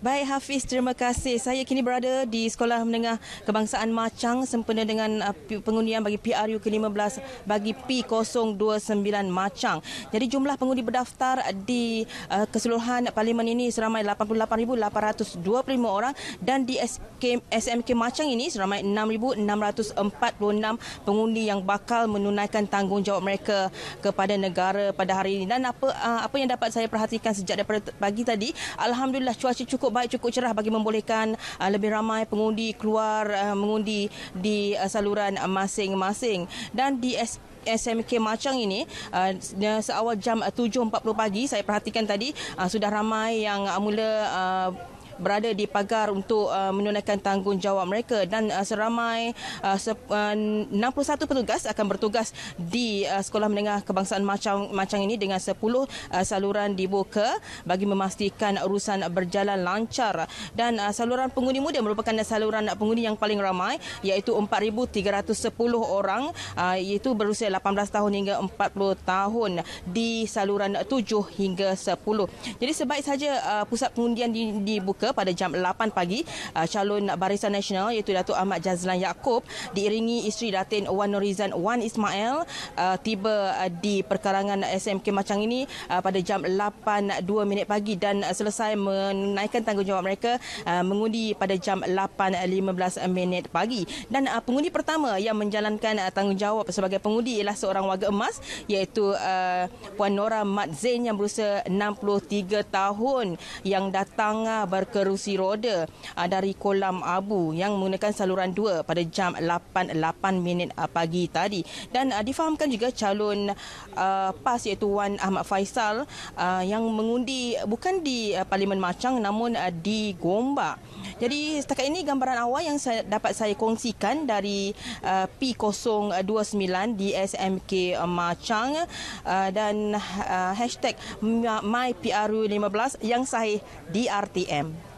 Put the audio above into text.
Baik Hafiz, terima kasih. Saya kini berada di Sekolah Menengah Kebangsaan Macang sempena dengan uh, pengundian bagi PRU ke-15 bagi P029 Macang. Jadi jumlah pengundi berdaftar di uh, keseluruhan parlimen ini seramai 88,825 orang dan di SMK Macang ini seramai 6,646 pengundi yang bakal menunaikan tanggungjawab mereka kepada negara pada hari ini. Dan apa uh, apa yang dapat saya perhatikan sejak daripada pagi tadi, Alhamdulillah cuaca cukup cukup baik cukup cerah bagi membolehkan uh, lebih ramai pengundi keluar uh, mengundi di uh, saluran masing-masing dan di S- SMK Macang ini uh, seawal jam 7.40 pagi saya perhatikan tadi uh, sudah ramai yang uh, mula uh, berada di pagar untuk uh, menunaikan tanggungjawab mereka dan uh, seramai uh, se- uh, 61 petugas akan bertugas di uh, sekolah menengah kebangsaan macam-macam ini dengan 10 uh, saluran dibuka bagi memastikan urusan berjalan lancar dan uh, saluran pengundi muda merupakan saluran pengundi yang paling ramai iaitu 4310 orang uh, iaitu berusia 18 tahun hingga 40 tahun di saluran 7 hingga 10. Jadi sebaik saja uh, pusat pengundian dibuka pada jam 8 pagi uh, calon Barisan Nasional iaitu Datuk Ahmad Jazlan Yaakob diiringi isteri Datin Wan Norizan Wan Ismail uh, tiba uh, di perkarangan SMK Macang ini pada jam 8.2 minit pagi dan selesai menaikkan tanggungjawab mereka mengundi pada jam 8.15 minit pagi dan pengundi pertama yang menjalankan tanggungjawab sebagai pengundi ialah seorang warga emas iaitu Puan Nora Mat Zain yang berusia 63 tahun yang datang berke kerusi roda ah, dari kolam abu yang menggunakan saluran dua pada jam 8.8 minit ah, pagi tadi. Dan ah, difahamkan juga calon PAS iaitu Wan Ahmad Faisal yang mengundi bukan di Parlimen Macang namun di Gombak. Jadi setakat ini gambaran awal yang saya dapat saya kongsikan dari P029 di SMK Macang dan hashtag MyPRU15 yang sahih di RTM.